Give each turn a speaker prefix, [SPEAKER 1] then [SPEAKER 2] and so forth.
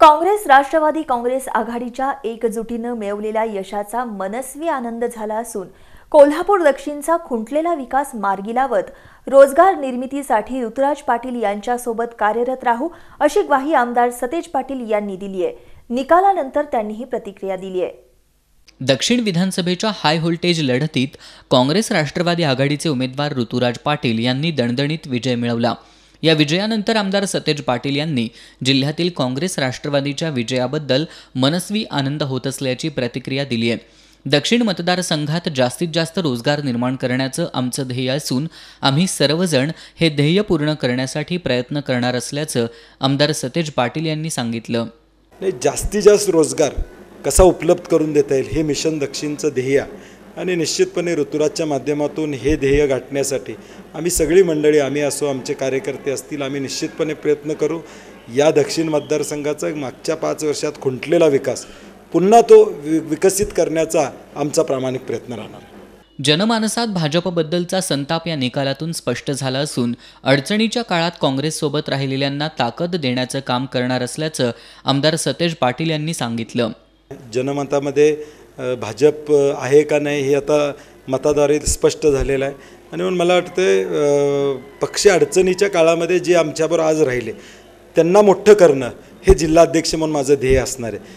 [SPEAKER 1] काँग्रेस राष्ट्रवादी काँग्रेस आघाडीच्या एकजुटीनं मिळवलेल्या यशाचा मनस्वी आनंद झाला असून कोल्हापूर दक्षिणचा खुंटलेला विकास मार्गी लावत रोजगार निर्मितीसाठी ऋतुराज पाटील यांच्यासोबत कार्यरत राहू अशी ग्वाही आमदार सतेज पाटील यांनी दिली आहे निकालानंतर त्यांनी ही प्रतिक्रिया दिली आहे
[SPEAKER 2] दक्षिण विधानसभेच्या हाय व्होल्टेज लढतीत काँग्रेस राष्ट्रवादी आघाडीचे उमेदवार ऋतुराज पाटील यांनी दणदणीत विजय मिळवला या विजयानंतर आमदार सतेज पाटील यांनी जिल्ह्यातील काँग्रेस राष्ट्रवादीच्या विजयाबद्दल मनस्वी आनंद होत असल्याची प्रतिक्रिया दिली आहे दक्षिण मतदारसंघात जास्तीत जास्त रोजगार निर्माण करण्याचं आमचं ध्येय असून आम्ही सर्वजण हे ध्येय पूर्ण करण्यासाठी प्रयत्न करणार असल्याचं आमदार सतेज पाटील यांनी सांगितलं
[SPEAKER 3] नाही जास्तीत जास्त रोजगार कसा उपलब्ध करून देता येईल हे मिशन दक्षिणचं ध्येय आणि निश्चितपणे ऋतुराजच्या माध्यमातून हे ध्येय गाठण्यासाठी आम्ही सगळी मंडळी आम्ही असो आमचे कार्यकर्ते असतील आम्ही निश्चितपणे प्रयत्न करू या दक्षिण मतदारसंघाचा मागच्या पाच वर्षात खुंटलेला विकास पुन्हा तो विकसित करण्याचा आमचा प्रामाणिक प्रयत्न राहणार
[SPEAKER 2] जनमानसात भाजपबद्दलचा संताप या निकालातून स्पष्ट झाला असून अडचणीच्या काळात काँग्रेससोबत राहिलेल्यांना ताकद देण्याचं काम करणार असल्याचं आमदार सतेज पाटील यांनी सांगितलं
[SPEAKER 3] जनमतामध्ये भाजप आहे का नाही हे आता मताद्वारे स्पष्ट झालेलं आहे आणि म्हणून मला वाटतं पक्ष अडचणीच्या काळामध्ये जे आमच्याबरोबर आज राहिले त्यांना मोठं करणं हे जिल्हाध्यक्ष म्हणून माझं ध्येय असणार आहे